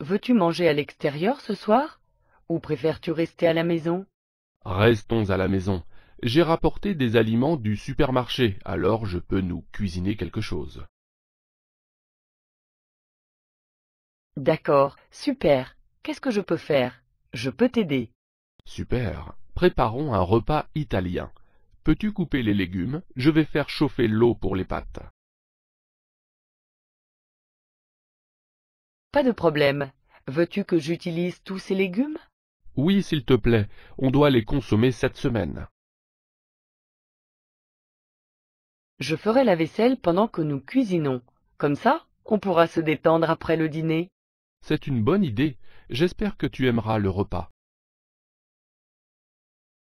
Veux-tu manger à l'extérieur ce soir Ou préfères-tu rester à la maison Restons à la maison. J'ai rapporté des aliments du supermarché, alors je peux nous cuisiner quelque chose. D'accord, super. Qu'est-ce que je peux faire Je peux t'aider. Super. Préparons un repas italien. Peux-tu couper les légumes Je vais faire chauffer l'eau pour les pâtes. Pas de problème. Veux-tu que j'utilise tous ces légumes Oui, s'il te plaît. On doit les consommer cette semaine. Je ferai la vaisselle pendant que nous cuisinons. Comme ça, on pourra se détendre après le dîner. C'est une bonne idée. J'espère que tu aimeras le repas.